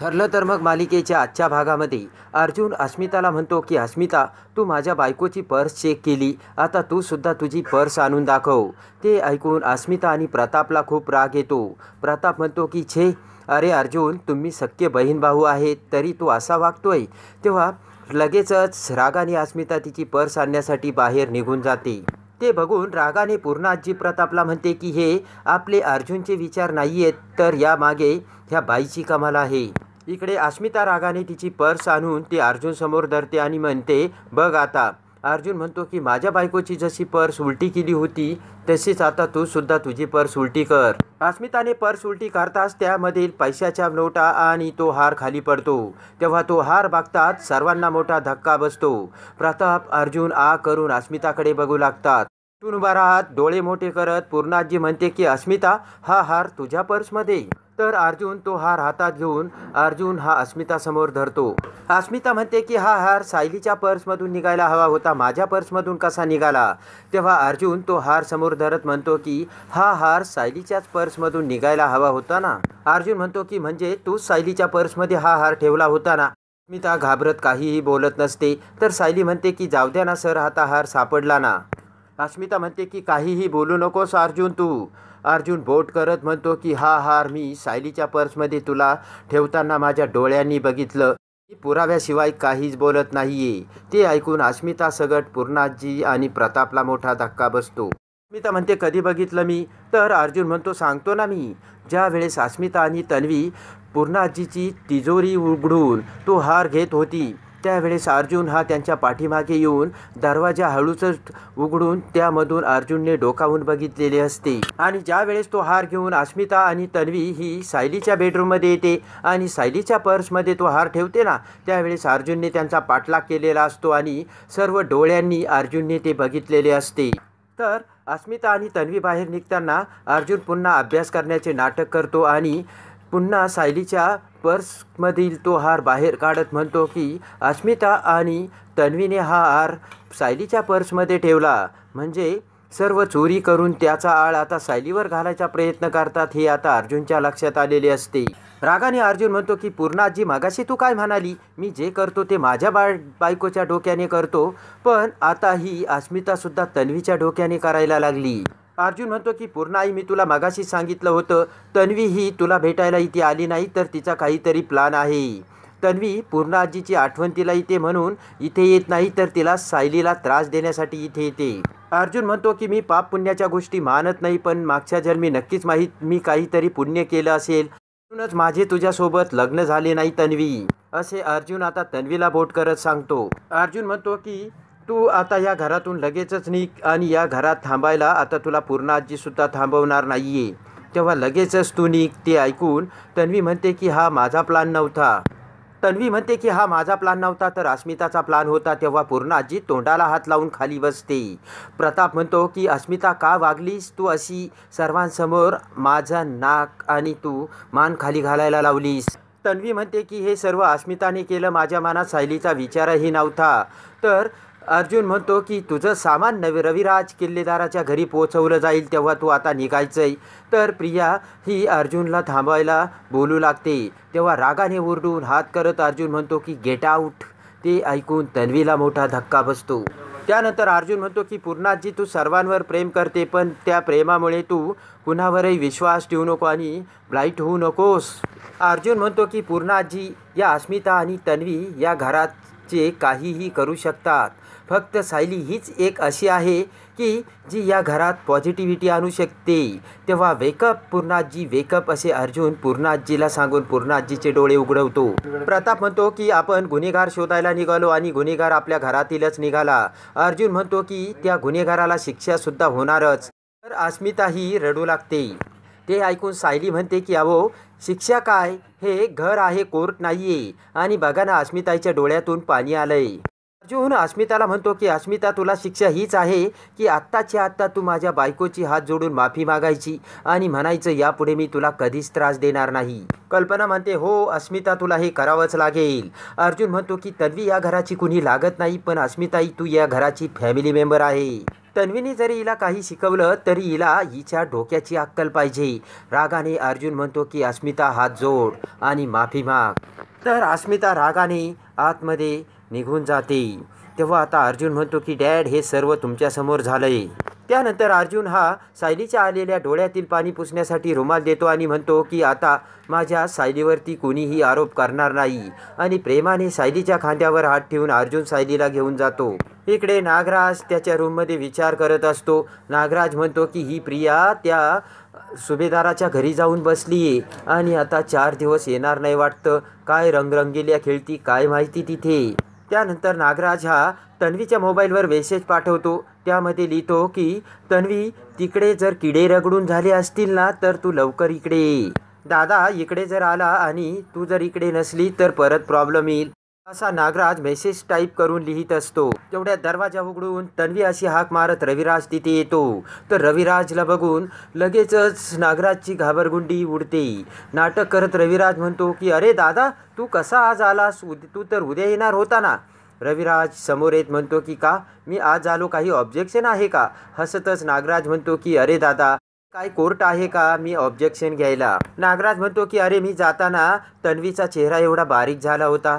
ठरलं तर मग मालिकेच्या आजच्या भागामध्ये अर्जुन अस्मिताला म्हणतो की अस्मिता तू माझ्या बायकोची पर्स चेक केली आता तू सुद्धा तुझी पर्स आणून दाखव ते ऐकून अस्मिता आणि प्रतापला खूप राग येतो प्रताप म्हणतो की छे अरे अर्जुन तुम्ही सख्य बहीण भाऊ आहे तरी तू असा वागतोय तेव्हा लगेचच रागाने अस्मिता तिची पर्स आणण्यासाठी बाहेर निघून जाते ते बघून रागाने पूर्ण आजी प्रतापला म्हणते की हे आपले अर्जुनचे विचार नाही आहेत तर यामागे ह्या बाईची कमाल आहे इकडे अस्मिता रागाने तिची पर्स आणून ती अर्जुन समोर धरते आणि म्हणते बघ आता अर्जुन म्हणतो की माझ्या बायकोची जशी पर्स उलटी केली होती तशीच आता तू सुद्धा तुझी पर्स उलटी कर अस्मिताने पर्स उलटी करताच त्यामधील पैशाच्या नोटा आणि तो हार खाली पडतो तेव्हा तो हार बघताच सर्वांना मोठा धक्का बसतो प्रताप अर्जुन आ करून अस्मिताकडे बघू लागतात तून उभा राहत डोळे मोठे करत पूर्णाजी म्हणते की अस्मिता हा हार तुझ्या पर्समध्ये तर अर्जुन तो हार हातात घेऊन अर्जुन हा अस्मिता समोर धरतो अस्मिता म्हणते की हा हार सायलीच्या मधून निघायला हवा होता माझ्या मधून कसा निघाला तेव्हा अर्जुन तो हार समोर धरत म्हणतो की हा हार सायलीच्याच मधून निघायला हवा होता ना अर्जुन म्हणतो की म्हणजे तू सायलीच्या पर्समध्ये हा हार ठेवला होता ना अस्मिता घाबरत काहीही बोलत नसते तर सायली म्हणते की जाऊ द्या ना सर हाता हार सापडला ना अस्मिता म्हणते की काहीही बोलू नकोस अर्जुन तू अर्जुन बोट करत म्हणतो की हा हार मी सायलीच्या पर्समध्ये तुला ठेवताना माझ्या डोळ्यांनी बघितलं मी पुराव्याशिवाय काहीच बोलत नाहीये ते ऐकून अस्मिता सगट पूर्णाजी आणि प्रतापला मोठा धक्का बसतो अस्मिता म्हणते कधी बघितलं मी तर अर्जुन म्हणतो सांगतो ना मी ज्या वेळेस अस्मिता आणि तन्वी पूर्णाजीची तिजोरी उघडून तो हार घेत होती त्यावेळेस अर्जुन हा त्यांच्या पाठीमागे येऊन दरवाजा हळूच उघडून त्यामधून अर्जुनने डोकावून बघितलेले असते आणि ज्यावेळेस तो हार घेऊन अस्मिता आणि तन्वी ही सायलीच्या बेडरूममध्ये येते आणि सायलीच्या पर्समध्ये तो हार ठेवते ना त्यावेळेस अर्जुनने त्यांचा पाठलाग केलेला असतो आणि सर्व डोळ्यांनी अर्जुनने ते बघितलेले असते तर अस्मिता आणि तन्वी बाहेर निघताना अर्जुन पुन्हा अभ्यास करण्याचे नाटक करतो आणि पुन्हा सायलीच्या पर्समधील तो हार बाहेर काढत म्हणतो की अस्मिता आणि तन्वीने हा हार सायलीच्या पर्समध्ये ठेवला म्हणजे सर्व चोरी करून त्याचा आळ आता सायलीवर घालायचा प्रयत्न करतात हे आता अर्जुनच्या लक्षात आलेले असते रागाने अर्जुन म्हणतो की पूर्णाजी मागाशी तू काय म्हणाली मी जे करतो ते माझ्या बा बायकोच्या डोक्याने करतो पण आता ही अस्मितासुद्धा तन्वीच्या डोक्याने करायला लागली अर्जुन म्हणतो की पूर्ण आई मी तुला मगाशी सांगितलं होतं तन्वी ही तुला भेटायला इथे आली नाही तर तिचा काहीतरी प्लान आहे तन्वी पूर्ण आजीची आठवण तिला इथे म्हणून इथे येत नाही तर तिला सायलीला त्रास देण्यासाठी इथे येते अर्जुन म्हणतो की मी पाप पुण्याच्या गोष्टी मानत नाही पण मागच्या जन्मी नक्कीच माहीत मी काहीतरी पुण्य केलं असेल म्हणूनच माझे तुझ्यासोबत लग्न झाले नाही तन्वी असे अर्जुन आता तन्वीला बोट करत सांगतो अर्जुन म्हणतो की तू आता या घरातून लगेचच निघ आणि या घरात थांबायला आता तुला पूर्ण आजीसुद्धा थांबवणार नाही आहे तेव्हा लगेचच तू निघ ते ऐकून तन्वी म्हणते की हा माझा प्लान नव्हता तन्वी म्हणते की हा माझा प्लान नव्हता तर अस्मिताचा प्लान होता तेव्हा पूर्ण आजी तोंडाला हात लावून खाली बसते प्रताप म्हणतो की अस्मिता का वागलीस तू अशी सर्वांसमोर माझा नाक आणि तू मान खाली घालायला लावलीस तन्वी म्हणते की हे सर्व अस्मिताने केलं माझ्या मनात सायलीचा विचारही नव्हता तर अर्जुन म्हणतो की तुझं सामान नवी रविराज किल्लेदाराच्या घरी पोचवलं जाईल तेव्हा तू आता निघायचंय तर प्रिया ही अर्जुनला थांबायला बोलू लागते तेव्हा रागाने ओरडून हात करत अर्जुन म्हणतो की गेट आऊट ते ऐकून तन्वीला मोठा धक्का बसतो त्यानंतर अर्जुन म्हणतो की पूर्णाजी तू सर्वांवर प्रेम करते पण त्या प्रेमामुळे तू कुणावरही विश्वास ठेवू नको आणि ब्लाईट होऊ नकोस अर्जुन म्हणतो की पूर्णाजी या अस्मिता आणि तन्वी या घराचे काहीही करू शकतात फक्त सायली हीच एक अशी आहे की जी या घरात पॉझिटिव्हिटी आणू शकते तेव्हा वेकअप पूर्णाजी वेकअप असे अर्जुन पूर्णाजीला सांगून पूर्णाजीचे डोळे उघडवतो प्रताप म्हणतो की आपण गुन्हेगार शोधायला निघालो आणि गुन्हेगार आपल्या घरातीलच निघाला अर्जुन म्हणतो की त्या गुन्हेगाराला शिक्षासुद्धा होणारच तर अस्मिताही रडू लागते ते ऐकून सायली म्हणते की अहो शिक्षा काय हे घर आहे कोर्ट नाहीये आणि बघा ना अस्मिताईच्या डोळ्यातून पाणी आलंय अर्जुन अस्मिताला म्हणतो की अस्मिता तुला शिक्षा हीच आहे की आत्ताची आत्ता तू माझ्या बायकोची हात जोडून माफी मागायची आणि म्हणायचं यापुढे मी तुला कधीच त्रास देणार नाही कल्पना म्हणते हो अस्मिता तुला हे करावंच लागेल अर्जुन म्हणतो की तन्वी या घराची कुणी लागत नाही पण अस्मिताई तू या घराची फॅमिली मेंबर आहे तन्वीने जरी हिला काही शिकवलं तरी हिला हिच्या डोक्याची अक्कल पाहिजे रागाने अर्जुन म्हणतो की अस्मिता हात जोड आणि माफी माग तर अस्मिता रागाने आतमध्ये निघून जाते तेव्हा आता अर्जुन म्हणतो की डॅड हे सर्व तुमच्यासमोर झालं आहे त्यानंतर अर्जुन हा सायलीच्या आलेल्या डोळ्यातील पाणी पुसण्यासाठी रुमाल देतो आणि म्हणतो की आता माझ्या सायलीवरती कोणीही आरोप करणार नाही आणि प्रेमाने सायलीच्या खांद्यावर हात ठेवून अर्जुन सायलीला घेऊन जातो इकडे नागराज त्याच्या रूममध्ये विचार करत असतो नागराज म्हणतो की ही प्रिया त्या सुभेदाराच्या घरी जाऊन बसली आहे आणि आता चार दिवस येणार नाही वाटतं काय रंगरंगील्या खेळती काय माहिती तिथे त्यानंतर नागराज हा तन्वीच्या मोबाईलवर मेसेज पाठवतो त्यामध्ये लिहितो की तन्वी तिकडे जर किडे रगडून झाले असतील ना तर तू लवकर इकडे दादा इकडे जर आला आणि तू जर इकडे नसली तर परत प्रॉब्लेम येईल असा नागराज मेसेज टाईप करून लिहित असतो तेवढ्या दरवाजा उघडून तन्वी अशी हाक मारत रविराज तिथे येतो तर रविराजला बघून लगेचच नागराजची घाबरगुंडी उडते नाटक करत रविराज म्हणतो की अरे दादा तू कसा आज आलास उद तू तर उद्या येणार होता ना रविराज समोर येत म्हणतो की का मी आज आलो काही ऑब्जेक्शन आहे का हसतच नागराज म्हणतो की अरे दादा काय कोर्ट आहे का मी ऑब्जेक्शन घ्यायला नागराज म्हणतो की अरे मी जाताना तन्वीचा चेहरा एवढा बारीक झाला होता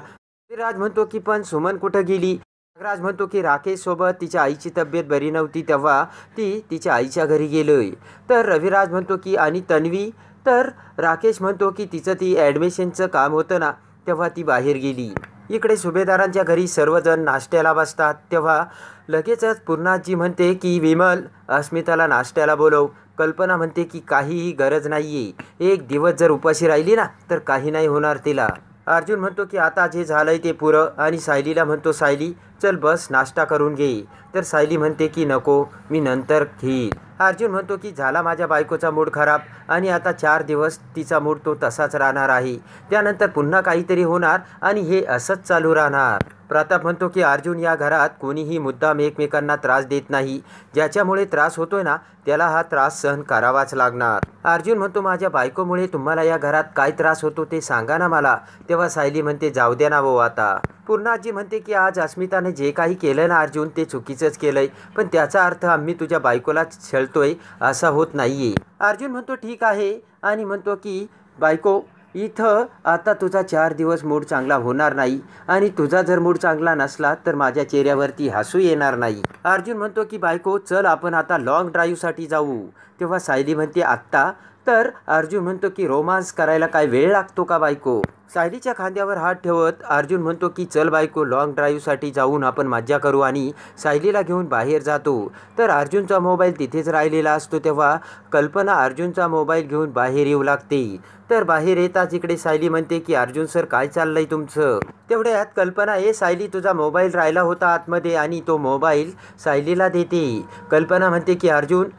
पृथ्वीराज म्हणतो की पण सुमन कुठं गेली नागराज म्हणतो की राकेशसोबत तिच्या आईची तब्येत बरी नव्हती तेव्हा ती तिच्या आईच्या घरी गेलोय तर रविराज म्हणतो की आणि तन्वी तर राकेश म्हणतो की तिचं ती ॲडमिशनचं काम होतं ना तेव्हा ती बाहेर गेली इकडे सुभेदारांच्या घरी सर्वजण नाश्त्याला बसतात तेव्हा लगेचच पूर्णाजी म्हणते की विमल अस्मिताला नाश्त्याला बोलव कल्पना म्हणते की काहीही गरज नाही आहे एक दिवस जर उपाशी राहिली ना तर काही नाही होणार तिला अर्जुन म्हणतो की आता जे झालंय ते पुरं आणि सायलीला म्हणतो सायली चल बस नाश्ता करून घे तर सायली म्हणते की नको मी नंतर घेईल अर्जुन म्हणतो की झाला माझ्या बायकोचा मूड खराब आणि आता चार दिवस तिचा मूड तो तसाच राहणार आहे त्यानंतर पुन्हा काहीतरी होणार आणि हे असंच चालू राहणार प्रताप म्हणतो की अर्जुन या घरात कोणीही मुद्दाम एकमेकांना त्रास देत नाही ज्याच्यामुळे त्रास होतोय ना त्याला हा त्रास सहन करावाच लागणार अर्जुन म्हणतो माझ्या बायकोमुळे तुम्हाला या घरात काय त्रास होतो ते सांगा ना मला तेव्हा सायली म्हणते जाऊ द्या ना वो आता पूर्णाजी म्हणते की आज अस्मिताने जे काही केलं ना अर्जुन ते चुकीचंच केलंय पण त्याचा अर्थ आम्ही तुझ्या बायकोला छळतोय असा होत नाहीये अर्जुन म्हणतो ठीक आहे आणि म्हणतो की बायको इथं आता तुझा चार दिवस मूड चांगला होणार नाही आणि तुझा जर मूड चांगला नसला तर माझ्या चेहऱ्यावरती हसू येणार नाही अर्जुन म्हणतो की बायको चल आपण आता लाँग ड्राईव्हसाठी जाऊ तेव्हा सायली म्हणते आत्ता तर अर्जुन म्हणतो की रोमांस करायला काय वेळ लागतो का बायको सायलीच्या खांद्यावर हात ठेवत अर्जुन म्हणतो की चल बायको लाँग ड्राईव्हसाठी जाऊन आपण मज्जा करू आणि सायलीला घेऊन बाहेर जातो तर अर्जुनचा मोबाईल तिथेच राहिलेला असतो तेव्हा कल्पना अर्जुनचा मोबाईल घेऊन बाहेर येऊ लागते तर बाहेर येताच इकडे सायली म्हणते की अर्जुन सर काय चाललंय तुमचं तेवढ्यात कल्पना ए सायली तुझा मोबाईल राहिला होता आतमध्ये आणि तो मोबाईल सायलीला देते कल्पना म्हणते की अर्जुन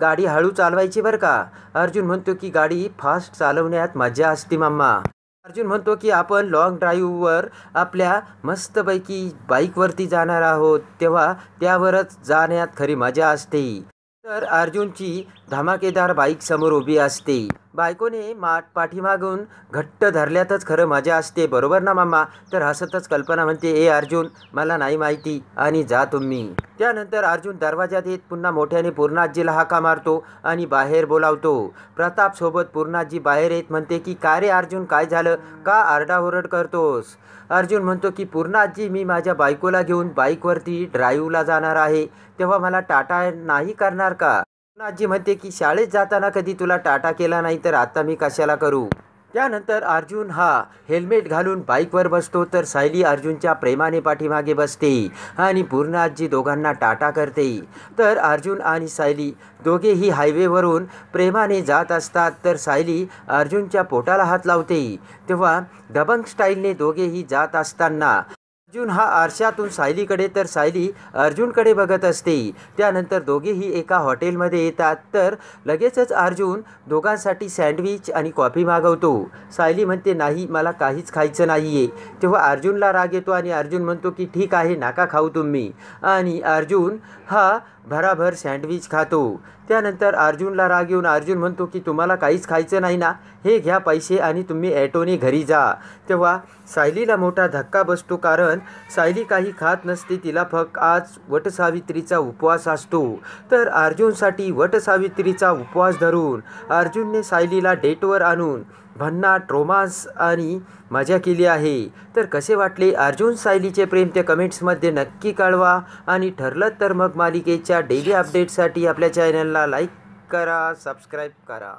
गाडी हळू चालवायची बरं का अर्जुन म्हणतो की गाडी फास्ट चालवण्यात मजा असते मम्मा अर्जुन म्हणतो की आपण लाँग ड्राईव्हवर आपल्या मस्तपैकी बाईकवरती जाणार आहोत तेव्हा त्यावरच जाण्यात खरी मजा असते तर अर्जुनची धमाकेदार बाईक समोर उभी असते बायकोने मा पाठीमागून घट्ट धरल्यातच खरं मजा असते बरोबर ना मामा तर हसतच कल्पना म्हणते ए अर्जुन मला नाही माहिती आणि जा तुम्ही त्यानंतर अर्जुन दरवाजात येत पुन्हा मोठ्याने पूर्णाजीला हाका मारतो आणि बाहेर बोलावतो प्रतापसोबत पूर्णाजी बाहेर येत म्हणते की का रे अर्जुन काय झालं का आरडाओरड करतोस अर्जुन म्हणतो की पूर्णाजी मी माझ्या बायकोला घेऊन बाईकवरती ड्राईव्हला जाणार आहे तेव्हा मला टाटा नाही करणार का आजी म्हणते की शाळेत जाताना कधी तुला टाटा केला नाही तर आता मी कशाला करू त्यानंतर अर्जुन हा हेल्मेट घालून बाईकवर बसतो तर सायली अर्जुनच्या प्रेमाने पाठीमागे बसते आणि पूर्ण आजी दोघांना टाटा करते तर अर्जुन आणि सायली दोघेही हायवेवरून प्रेमाने जात असतात तर सायली अर्जुनच्या पोटाला हात लावते तेव्हा दबंग स्टाईलने दोघेही जात असताना अर्जुन हा आरशातून सायलीकडे तर सायली अर्जुनकडे बघत असते त्यानंतर दोघेही एका हॉटेलमध्ये येतात तर लगेचच अर्जुन दोघांसाठी सँडविच आणि कॉफी मागवतो सायली म्हणते नाही मला काहीच खायचं नाही आहे तेव्हा अर्जुनला राग येतो आणि अर्जुन म्हणतो की ठीक आहे नाका खाऊ तुम्ही आणि अर्जुन हा भराभर सँडविच खातो त्यानंतर अर्जुनला राग येऊन अर्जुन म्हणतो की तुम्हाला काहीच खायचं नाही ना हे घ्या पैसे आणि तुम्ही ॲटोने घरी जा तेव्हा सायलीला मोठा धक्का बसतो कारण सायली काही खात नसते तिला फक्त आज वटसावित्रीचा उपवास असतो तर अर्जुनसाठी वटसावित्रीचा उपवास धरून अर्जुनने सायलीला डेटवर आणून भन्नाट रोमांस आणि मजा केली आहे तर कसे वाटले अर्जुन सायलीचे प्रेम ते कमेंट्समध्ये नक्की कळवा आणि ठरलं तर मग मालिकेच्या डेली अपडेटसाठी आपल्या चॅनलला लाईक करा सबस्क्राईब करा